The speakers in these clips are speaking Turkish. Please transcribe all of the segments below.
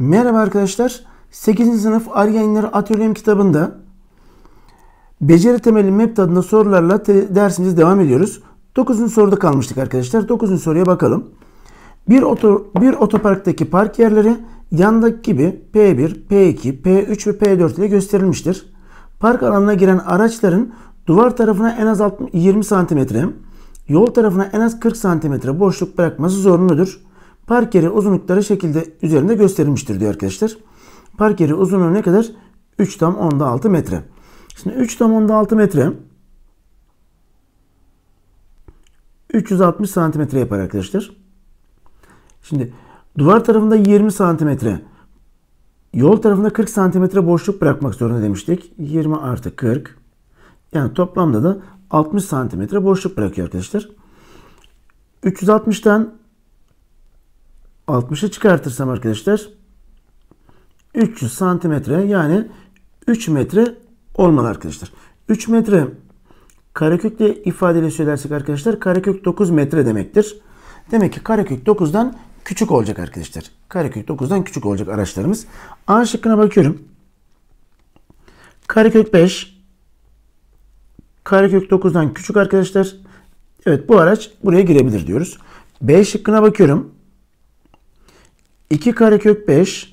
Merhaba arkadaşlar. 8. sınıf Arge Yayınları Atölyem kitabında beceri temelli MEP adında sorularla dersimize devam ediyoruz. 9. soruda kalmıştık arkadaşlar. 9. soruya bakalım. Bir, oto, bir otoparktaki park yerleri yandaki gibi P1, P2, P3 ve P4 ile gösterilmiştir. Park alanına giren araçların duvar tarafına en az 20 cm, yol tarafına en az 40 cm boşluk bırakması zorunludur. Parkeri uzunlukları şekilde üzerinde gösterilmiştir diyor arkadaşlar. Parkeri uzunluğu ne kadar? 3 tam 10'da 6 metre. Şimdi 3 tam 10'da 6 metre 360 santimetre yapar arkadaşlar. Şimdi duvar tarafında 20 santimetre yol tarafında 40 santimetre boşluk bırakmak zorunda demiştik. 20 artı 40 yani toplamda da 60 santimetre boşluk bırakıyor arkadaşlar. 360'tan 60'ı çıkartırsam arkadaşlar 300 santimetre yani 3 metre olmalı arkadaşlar. 3 metre karekökle ifadeyle söylersek arkadaşlar karekök 9 metre demektir. Demek ki karekök 9'dan küçük olacak arkadaşlar. Karekök 9'dan küçük olacak araçlarımız. A şıkkına bakıyorum. Karekök 5 karekök 9'dan küçük arkadaşlar. Evet bu araç buraya girebilir diyoruz. B şıkkına bakıyorum. 2 karekök 5.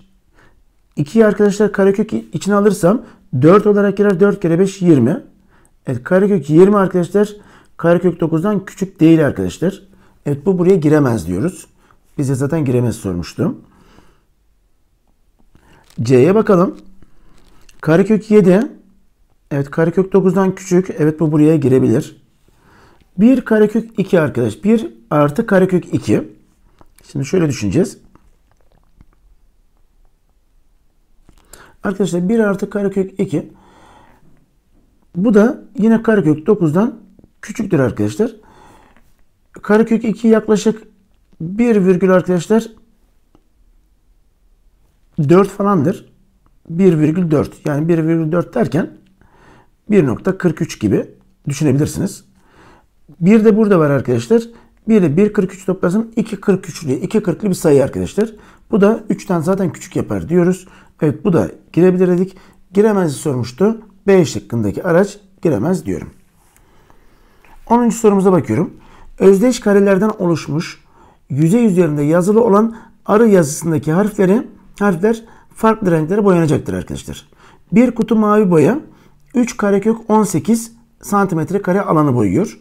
2'yi arkadaşlar karekök içine alırsam 4 olarak girer. 4 kere 5 20. Evet karekök 20 arkadaşlar karekök 9'dan küçük değil arkadaşlar. Evet bu buraya giremez diyoruz. Bize zaten giremez sormuştum. C'ye bakalım. Karekök 7. Evet karekök 9'dan küçük. Evet bu buraya girebilir. 1 karekök 2 arkadaş. 1 artı karekök 2. Şimdi şöyle düşüneceğiz. Arkadaşlar 1 artı karekök 2. Bu da yine karekök 9'dan küçüktür arkadaşlar. Karekök 2 yaklaşık 1 virgül arkadaşlar 4 falandır. 1,4 yani 1,4 derken 1.43 gibi düşünebilirsiniz. Bir de burada var arkadaşlar. 1 ile 1.43 toplasam 2.43'lü 2.40'lı bir sayı arkadaşlar. Bu da 3'ten zaten küçük yapar diyoruz. Evet bu da girebilir dedik. Giremez sormuştu. B şıkkındaki araç giremez diyorum. 10. sorumuza bakıyorum. Özdeş karelerden oluşmuş yüzey üzerinde yazılı olan arı yazısındaki harfleri harfler farklı renklere boyanacaktır arkadaşlar. Bir kutu mavi boya 3 karekök 18 santimetre kare alanı boyuyor.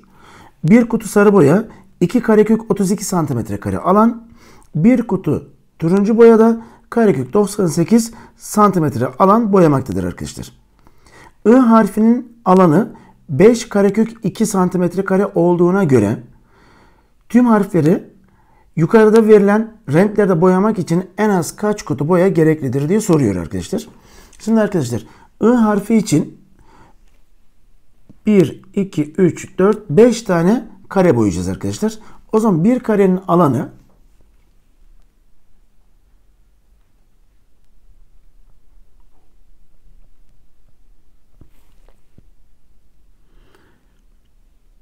Bir kutu sarı boya 2 karekök 32 santimetre kare alan. Bir kutu turuncu boya da karekök 98 santimetre alan boyamaktadır arkadaşlar. I harfinin alanı 5 karekök 2 santimetre kare olduğuna göre tüm harfleri yukarıda verilen renklerde boyamak için en az kaç kutu boya gereklidir diye soruyor arkadaşlar. Şimdi arkadaşlar I harfi için 1, 2, 3, 4, 5 tane kare boyayacağız arkadaşlar. O zaman bir karenin alanı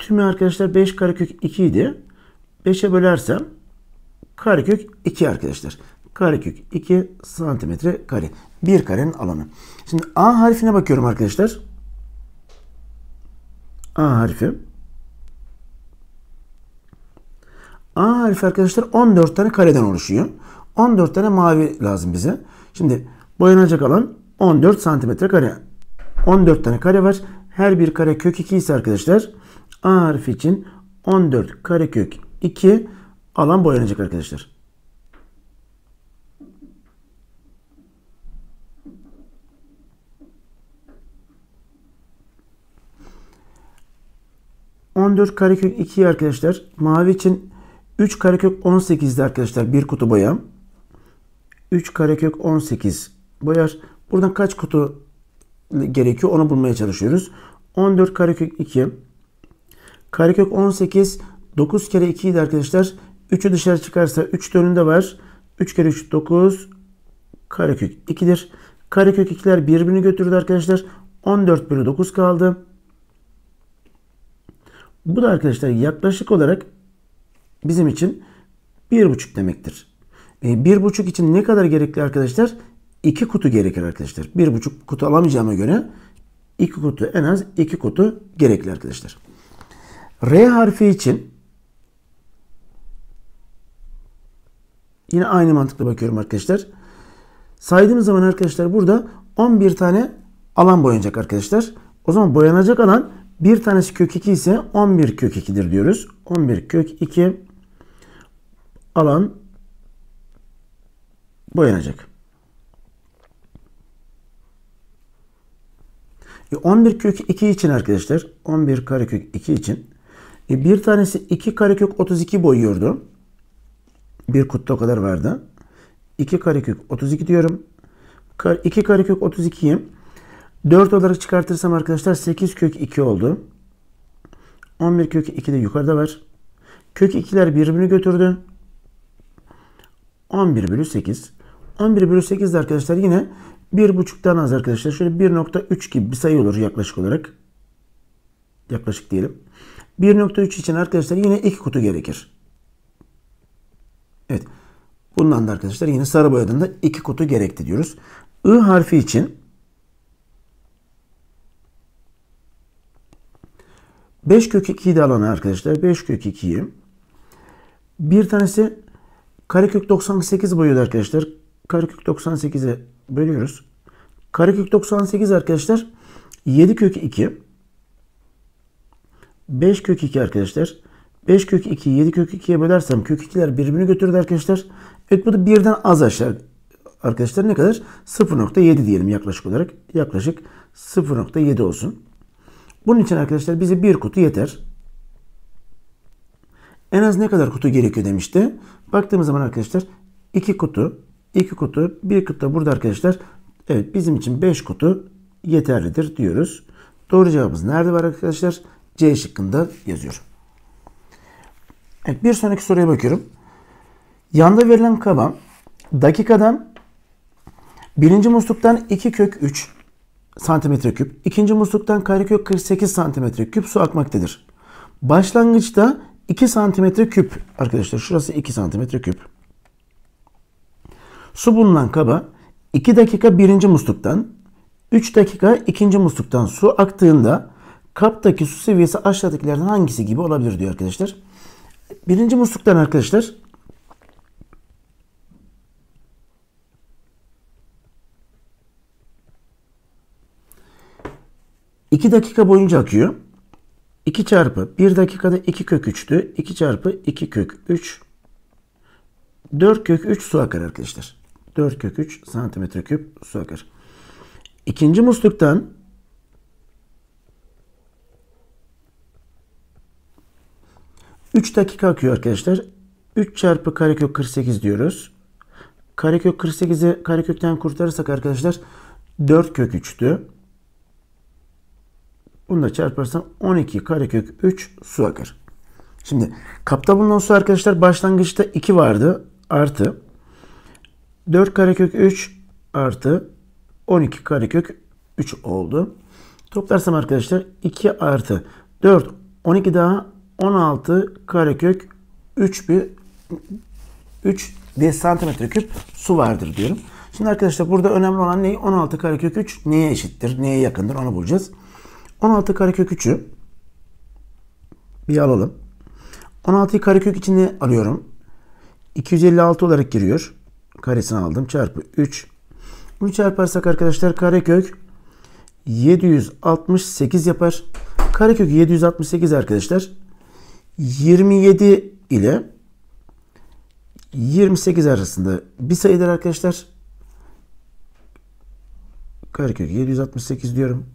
Tümü arkadaşlar 5 karekök 2 idi. 5'e bölersem karekök 2 arkadaşlar. Karekök 2 santimetre kare. Bir karenin alanı. Şimdi A harfine bakıyorum arkadaşlar. A harfi. A harfi arkadaşlar 14 tane kareden oluşuyor. 14 tane mavi lazım bize. Şimdi boyanacak alan 14 santimetre kare. 14 tane kare var. Her bir kare kök 2 ise arkadaşlar A harfi için 14 karekök 2 alan boyanacak arkadaşlar. dört karekök 2 arkadaşlar. Mavi için 3 karekök 18'di arkadaşlar bir kutu boya. 3 karekök 18 boyar. Buradan kaç kutu gerekiyor onu bulmaya çalışıyoruz. 14 karekök 2 Karekök 18. 9 kere 2 idi arkadaşlar. 3'ü dışarı çıkarsa 3 önünde var. 3 kere 3 9. Karekök 2'dir. Karekök 2'ler birbirini götürdü arkadaşlar. 14 bölü 9 kaldı. Bu da arkadaşlar yaklaşık olarak bizim için 1,5 demektir. E, bir buçuk için ne kadar gerekli arkadaşlar? İki kutu gerekir arkadaşlar. Bir buçuk kutu alamayacağıma göre iki kutu en az iki kutu gerekli arkadaşlar. R harfi için yine aynı mantıkla bakıyorum arkadaşlar. Saydığımız zaman arkadaşlar burada 11 tane alan boyanacak arkadaşlar. O zaman boyanacak alan bir tanesi kök 2 ise 11 kök 2'dir diyoruz. 11 kök 2 alan boyanacak. 11 e, kök 2 için arkadaşlar 11 kare kök 2 için e, bir tanesi 2 karekök 32 boyuyordu. Bir kutta o kadar vardı. 2 karekök 32 diyorum. 2 karekök 32'yi 4 olarak çıkartırsam arkadaşlar 8 kök 2 oldu. 11 kök 2 de yukarıda var. Kök 2'ler birbirini götürdü. 11 bölü 8. 11 bölü 8 de arkadaşlar yine 1,5'tan az arkadaşlar. Şöyle 1.3 gibi bir sayı olur yaklaşık olarak. Yaklaşık diyelim. 1.3 için arkadaşlar yine 2 kutu gerekir. Evet. Bundan da arkadaşlar yine sarı boyadan da 2 kutu gerekti diyoruz. I harfi için 5 kök 2'yi de alan arkadaşlar 5 kök 2'yi bir tanesi karekök 98 boyuyor arkadaşlar. Karekök 98'e bölüyoruz. Karekök 98 arkadaşlar 7 kök 2 5 kök 2 arkadaşlar. 5 kök 2, 7 kök 2'ye bölersem kök 2'ler birbirini götürür arkadaşlar. Evet bu da birden az aşağı arkadaşlar ne kadar? 0.7 diyelim yaklaşık olarak. Yaklaşık 0.7 olsun. Bunun için arkadaşlar bize bir kutu yeter. En az ne kadar kutu gerekiyor demişti. Baktığımız zaman arkadaşlar 2 kutu, 2 kutu, 1 kutu da burada arkadaşlar evet bizim için 5 kutu yeterlidir diyoruz. Doğru cevabımız nerede var arkadaşlar? C şıkkında yazıyor. Evet, bir sonraki soruya bakıyorum. Yanda verilen kaba dakikadan birinci musluktan 2 kök 3 santimetre küp, ikinci musluktan karekök 48 santimetre küp su akmaktadır. Başlangıçta 2 santimetre küp arkadaşlar şurası 2 santimetre küp. Su bulunan kaba 2 dakika birinci musluktan 3 dakika ikinci musluktan su aktığında Kaptaki su seviyesi aşağıdakilerden hangisi gibi olabilir diyor arkadaşlar. Birinci musluktan arkadaşlar iki dakika boyunca akıyor. 2 çarpı 1 dakikada 2 kök 3'tü. 2 çarpı 2 kök 3. 4 kök 3 su akar arkadaşlar. 4 kök 3 santimetre küp su akar. İkinci musluktan 3 dakika akıyor arkadaşlar. 3 çarpı karekök 48 diyoruz. Karekök 48'i karekökten kurtarırsak arkadaşlar 4 kök 3'tü. Bunu da çarparsam 12 karekök 3 su akar. Şimdi kapta bulunan su arkadaşlar başlangıçta 2 vardı artı 4 karekök 3 artı 12 karekök 3 oldu. Toplarsam arkadaşlar 2 artı 4 12 daha 16 karekök 3 bir 3 1 santimetre küp su vardır diyorum. Şimdi arkadaşlar burada önemli olan ne? 16 karekök 3 neye eşittir? Neye yakındır? Onu bulacağız. 16 karekök 3'ü bir alalım. 16'yı karekök içine alıyorum. 256 olarak giriyor. Karesini aldım. Çarpı 3. Bunu çarparsak arkadaşlar karekök 768 yapar. Karekök 768 arkadaşlar. 27 ile 28 arasında bir sayıdır arkadaşlar. Karekök 768 diyorum.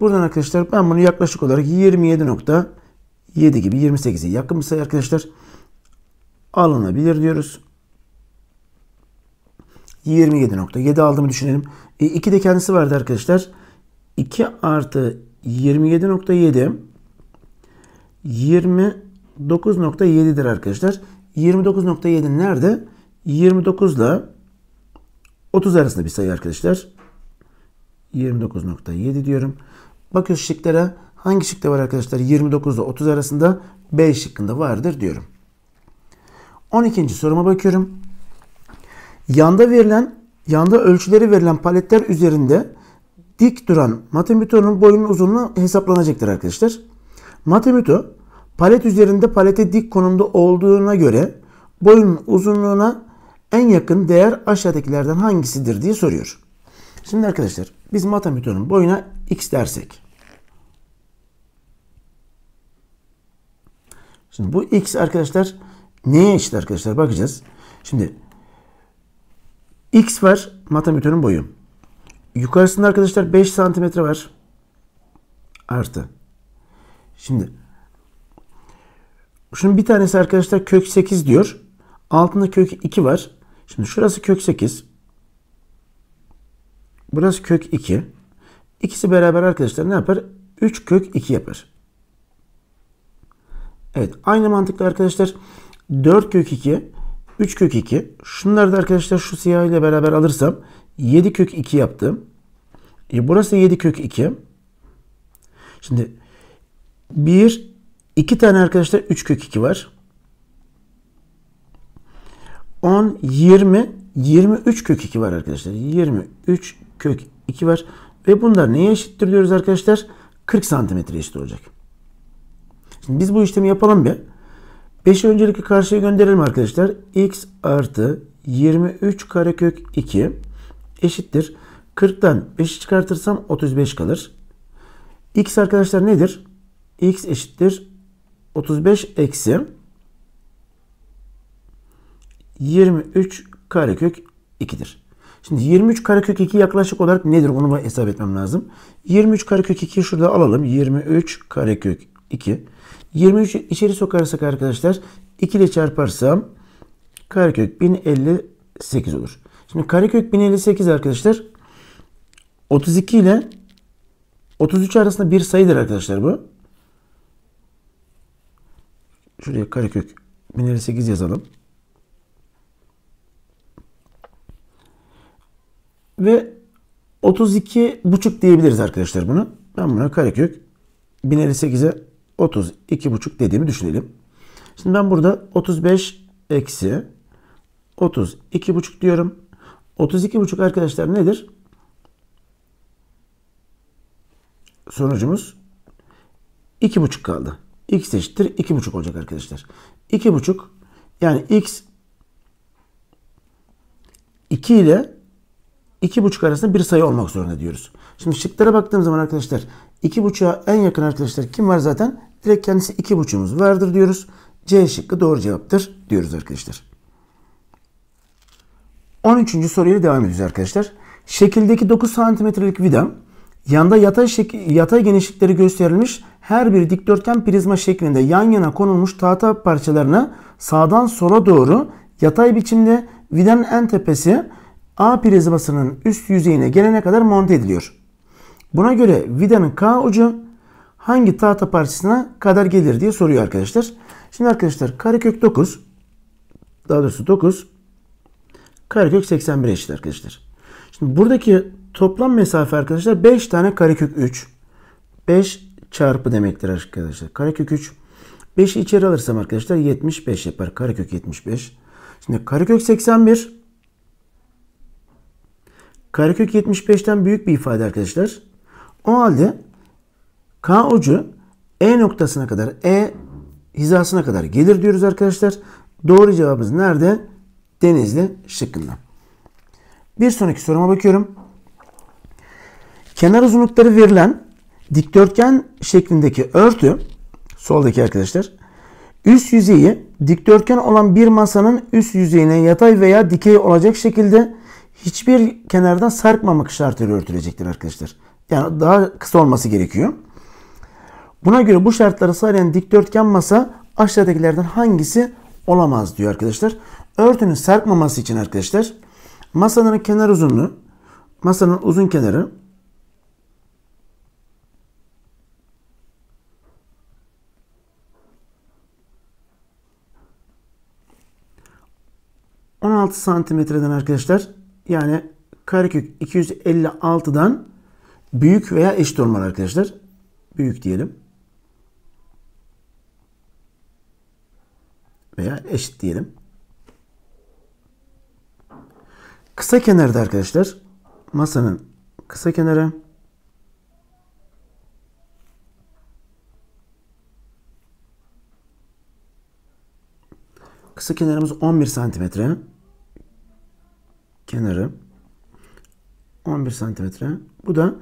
Buradan arkadaşlar ben bunu yaklaşık olarak 27.7 gibi 28'e yakın bir sayı arkadaşlar alınabilir diyoruz. 27.7 aldığımı düşünelim. E, 2 de kendisi vardı arkadaşlar. 2 artı 27.7 20 9.7'dir arkadaşlar. 29.7 nerede? 29 ile 30 arasında bir sayı arkadaşlar. 29.7 diyorum. Bakıyoruz şıklara. Hangi şıkta var arkadaşlar? 29 ile 30 arasında B şıkkında vardır diyorum. 12. soruma bakıyorum. Yanda verilen, yanda ölçüleri verilen paletler üzerinde dik duran matemütonun boyunun uzunluğu hesaplanacaktır arkadaşlar. Matemüto Palet üzerinde palete dik konumda olduğuna göre boyunun uzunluğuna en yakın değer aşağıdakilerden hangisidir diye soruyor. Şimdi arkadaşlar biz matamito'nun boyuna x dersek. Şimdi bu x arkadaşlar neye eşit arkadaşlar bakacağız. Şimdi x var matamito'nun boyu. Yukarısında arkadaşlar 5 santimetre var. Artı. Şimdi Şunun bir tanesi arkadaşlar kök 8 diyor. Altında kök 2 var. Şimdi şurası kök 8. Burası kök 2. İkisi beraber arkadaşlar ne yapar? 3 kök 2 yapar. Evet aynı mantıkla arkadaşlar 4 kök 2 3 kök 2 şunları da arkadaşlar şu siyah ile beraber alırsam 7 kök 2 yaptım. E burası 7 kök 2. Şimdi 1 2 tane arkadaşlar 3 kök 2 var. 10, 20, 23 kök 2 var arkadaşlar. 23 kök 2 var. Ve bunlar neye eşittir diyoruz arkadaşlar? 40 santimetre eşit olacak. Şimdi biz bu işlemi yapalım bir. 5'i öncelikle karşıya gönderelim arkadaşlar. x artı 23 karekök 2 eşittir. 40'tan 5'i çıkartırsam 35 kalır. x arkadaşlar nedir? x eşittir 35 eksi 23 karekök 2'dir. Şimdi 23 karekök 2 yaklaşık olarak nedir? Onu hesap etmem lazım. 23 karekök 2 şurada alalım. 23 karekök 2. 23 içeri sokarsak arkadaşlar 2 ile çarparsam karekök 1058 olur. Şimdi karekök 1058 arkadaşlar 32 ile 33 arasında bir sayıdır arkadaşlar bu. Şuraya karekök 1058 yazalım. Ve 32 buçuk diyebiliriz arkadaşlar bunu. Ben buna karekök 1058'e 32 buçuk dediğimi düşünelim. Şimdi ben burada 35 eksi 32 buçuk diyorum. 32 buçuk arkadaşlar nedir? Sonucumuz 2 buçuk kaldı x eşittir 2,5 olacak arkadaşlar. 2,5 yani x 2 ile 2,5 arasında bir sayı olmak zorunda diyoruz. Şimdi şıklara baktığım zaman arkadaşlar 2,5'a en yakın arkadaşlar kim var zaten? Direkt kendisi 2,5'umuz vardır diyoruz. C şıkkı doğru cevaptır diyoruz arkadaşlar. 13. soruyla devam ediyoruz arkadaşlar. Şekildeki 9 santimetrelik vida, yanda yatay, yatay genişlikleri gösterilmiş her bir dikdörtgen prizma şeklinde yan yana konulmuş tahta parçalarına sağdan sola doğru yatay biçimde vidanın en tepesi A prizmasının üst yüzeyine gelene kadar monte ediliyor. Buna göre vidanın K ucu hangi tahta parçasına kadar gelir diye soruyor arkadaşlar. Şimdi arkadaşlar karekök 9 daha doğrusu 9 karekök 81 eşit arkadaşlar. Şimdi buradaki toplam mesafe arkadaşlar 5 tane karekök 3 5 çarpı demektir arkadaşlar. Karekök 3. 5'i içeri alırsam arkadaşlar 75 yapar. Karekök 75. Şimdi karekök 81. Karekök 75'ten büyük bir ifade arkadaşlar. O halde K ucu E noktasına kadar E hizasına kadar gelir diyoruz arkadaşlar. Doğru cevabımız nerede? Denizli şıkkında. Bir sonraki soruma bakıyorum. Kenar uzunlukları verilen Dikdörtgen şeklindeki örtü soldaki arkadaşlar üst yüzeyi dikdörtgen olan bir masanın üst yüzeyine yatay veya dikey olacak şekilde hiçbir kenardan sarkmamak şartıyla örtülecektir arkadaşlar. Yani daha kısa olması gerekiyor. Buna göre bu şartları sağlayan dikdörtgen masa aşağıdakilerden hangisi olamaz diyor arkadaşlar. Örtünün sarkmaması için arkadaşlar masanın kenar uzunluğu, masanın uzun kenarı 16 santimetreden arkadaşlar yani karekök 256'dan büyük veya eşit olmalı arkadaşlar. Büyük diyelim. Veya eşit diyelim. Kısa kenarda arkadaşlar masanın kısa kenarı kısa kenarımız 11 santimetre kenarı 11 santimetre. Bu da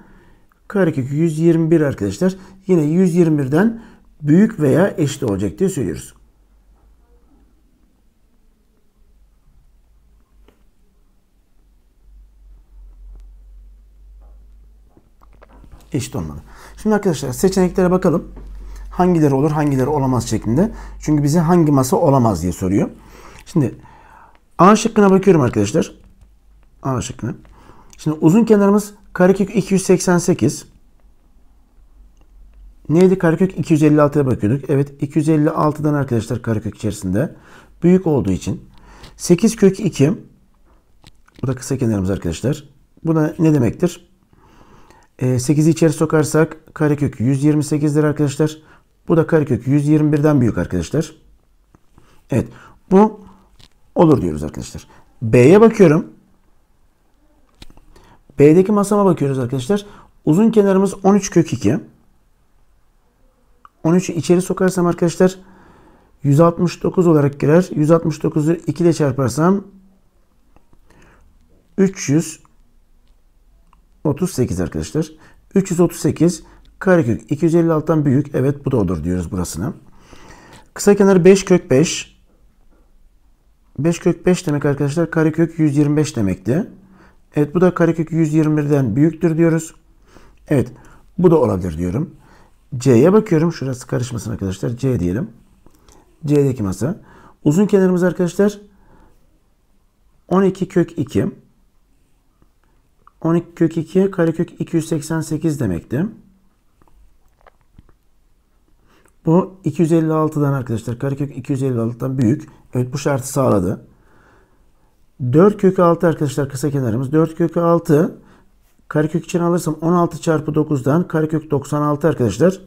karekök 121 arkadaşlar. Yine 121'den büyük veya eşit olacak diye söylüyoruz. Eşit olmalı. Şimdi arkadaşlar seçeneklere bakalım. Hangileri olur hangileri olamaz şeklinde. Çünkü bize hangi masa olamaz diye soruyor. Şimdi A şıkkına bakıyorum arkadaşlar. A şıkkını. Şimdi uzun kenarımız karekök 288. Neydi karekök? 256'ya bakıyorduk. Evet 256'dan arkadaşlar karekök içerisinde. Büyük olduğu için. 8 kök 2. Bu da kısa kenarımız arkadaşlar. Bu da ne demektir? 8'i ee, içeri sokarsak karekök 128'dir arkadaşlar. Bu da karekök 121'den büyük arkadaşlar. Evet bu olur diyoruz arkadaşlar. B'ye bakıyorum. B'deki masama bakıyoruz arkadaşlar. Uzun kenarımız 13 kök 2. 13'ü içeri sokarsam arkadaşlar 169 olarak girer. 169'u 2 ile çarparsam 338 arkadaşlar. 338 karekök 256'dan büyük. Evet bu da olur diyoruz burasını. Kısa kenar 5 kök 5. 5 kök 5 demek arkadaşlar karekök 125 demekti. Evet bu da karekök 121'den büyüktür diyoruz. Evet bu da olabilir diyorum. C'ye bakıyorum. Şurası karışmasın arkadaşlar. C diyelim. C'deki masa. Uzun kenarımız arkadaşlar 12 kök 2. 12 kök 2 karekök 288 demekti. Bu 256'dan arkadaşlar karekök 256'dan büyük. Evet bu şartı sağladı. 4 kökü 6 arkadaşlar kısa kenarımız. 4 kökü 6 karekök için alırsam 16 çarpı 9'dan karekök 96 arkadaşlar.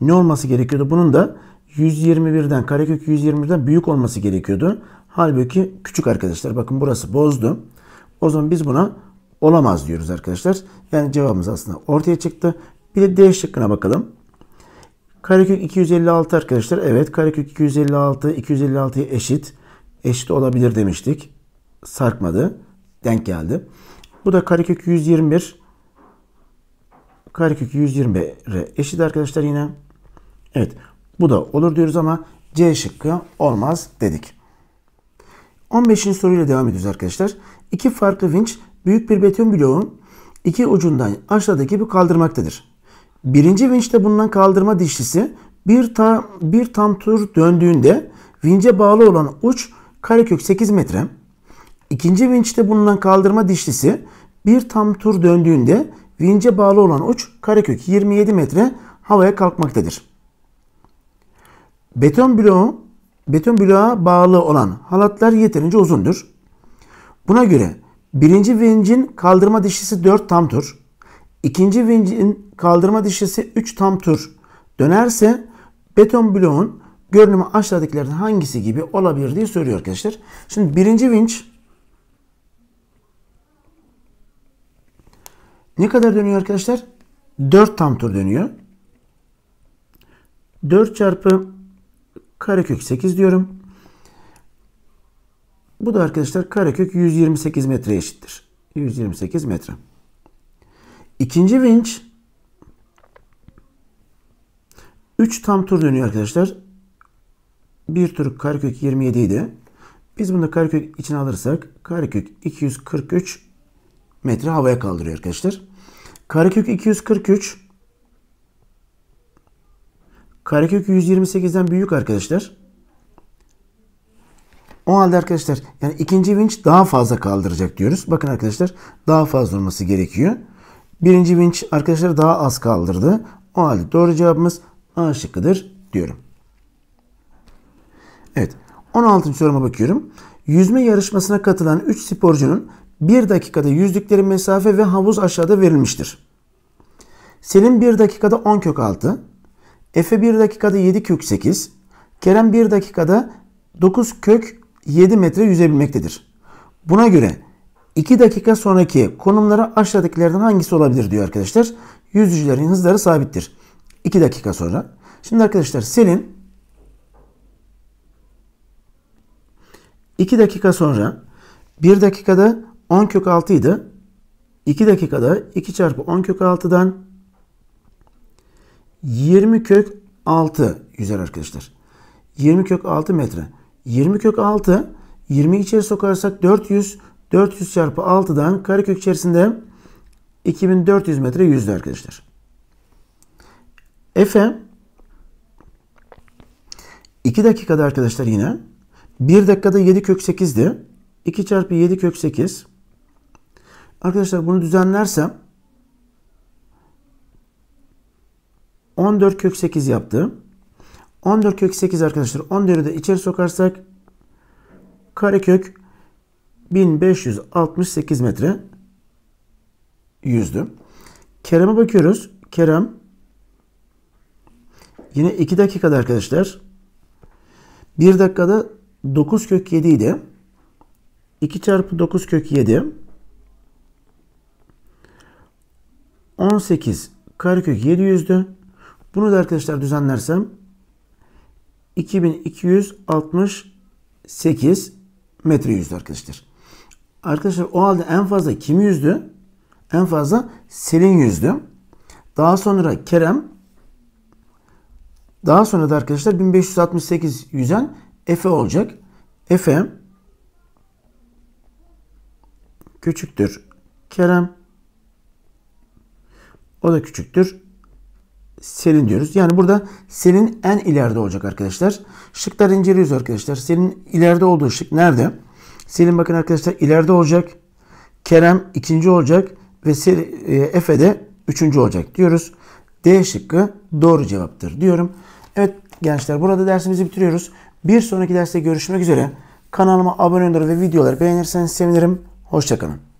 Ne olması gerekiyordu? Bunun da 121'den karekök 121'den büyük olması gerekiyordu. Halbuki küçük arkadaşlar. Bakın burası bozdu. O zaman biz buna olamaz diyoruz arkadaşlar. Yani cevabımız aslında ortaya çıktı. Bir de D şıkkına bakalım. Karekök 256 arkadaşlar. Evet karekök 256 256'ya eşit. Eşit olabilir demiştik sarkmadı. Denk geldi. Bu da karekök 121 karekök 121'e eşit arkadaşlar yine. Evet bu da olur diyoruz ama C şıkkı olmaz dedik. 15. soruyla devam ediyoruz arkadaşlar. İki farklı vinç büyük bir beton bloğun iki ucundan aşağıdaki gibi kaldırmaktadır. Birinci vinçte bulunan kaldırma dişlisi bir, ta, bir tam tur döndüğünde vince bağlı olan uç karekök 8 metre. İkinci vinçte bulunan kaldırma dişlisi bir tam tur döndüğünde vince bağlı olan uç karekök 27 metre havaya kalkmaktadır. Beton bloğu beton bloğa bağlı olan halatlar yeterince uzundur. Buna göre birinci vincin kaldırma dişlisi 4 tam tur, ikinci vincin kaldırma dişlisi 3 tam tur dönerse beton bloğun görünümü aşağıdakilerden hangisi gibi olabilir diye söylüyor arkadaşlar. Şimdi birinci vinç Ne kadar dönüyor arkadaşlar? 4 tam tur dönüyor. 4 çarpı karekök 8 diyorum. Bu da arkadaşlar karekök 128 metre eşittir. 128 metre. İkinci vinç 3 tam tur dönüyor arkadaşlar. Bir tur karekök 27 idi. Biz bunu karekök için alırsak karekök 243 metre havaya kaldırıyor arkadaşlar. Karekök 243 Karekök 128'den büyük arkadaşlar. O halde arkadaşlar yani ikinci vinç daha fazla kaldıracak diyoruz. Bakın arkadaşlar daha fazla olması gerekiyor. Birinci vinç arkadaşlar daha az kaldırdı. O halde doğru cevabımız A şıkkıdır diyorum. Evet 16. soruma bakıyorum. Yüzme yarışmasına katılan 3 sporcunun 1 dakikada yüzlüklerin mesafe ve havuz aşağıda verilmiştir. Selim 1 dakikada 10 kök 6, Efe 1 dakikada 7 kök 8, Kerem 1 dakikada 9 kök 7 metre yüzebilmektedir. Buna göre 2 dakika sonraki konumları aşağıdakilerden hangisi olabilir diyor arkadaşlar. Yüzücülerin hızları sabittir. 2 dakika sonra. Şimdi arkadaşlar Selin 2 dakika sonra 1 dakikada 10 kök 6 idi. 2 dakikada 2 çarpı 10 kök 6'dan 20 kök 6 yüzer arkadaşlar. 20 kök 6 metre. 20 kök 6 20 içeri sokarsak 400 400 çarpı 6'dan karekök içerisinde 2400 metre yüzdü arkadaşlar. Efe 2 dakikada arkadaşlar yine 1 dakikada 7 kök 8'di. 2 çarpı 7 kök 8 Arkadaşlar bunu düzenlersem 14 kök 8 yaptı. 14 kök 8 arkadaşlar 14'ü de içeri sokarsak karekök 1568 metre yüzdü. Kerem'e bakıyoruz. Kerem yine 2 dakikada arkadaşlar 1 dakikada 9 kök 7 idi. 2 çarpı 9 kök 7 18 karekök 700'dü. Bunu da arkadaşlar düzenlersem 2268 metre yüzdü arkadaşlar. Arkadaşlar o halde en fazla kim yüzdü? En fazla Selin yüzdü. Daha sonra Kerem daha sonra da arkadaşlar 1568 yüzen Efe olacak. Efe küçüktür. Kerem o da küçüktür. Senin diyoruz. Yani burada senin en ileride olacak arkadaşlar. Şıkları inceliyoruz arkadaşlar. Senin ileride olduğu şık nerede? Selin bakın arkadaşlar ileride olacak. Kerem ikinci olacak. Ve e, Efe de üçüncü olacak diyoruz. D şıkkı doğru cevaptır diyorum. Evet gençler burada dersimizi bitiriyoruz. Bir sonraki derste görüşmek üzere. Kanalıma abone olun ve videoları beğenirseniz sevinirim. Hoşçakalın.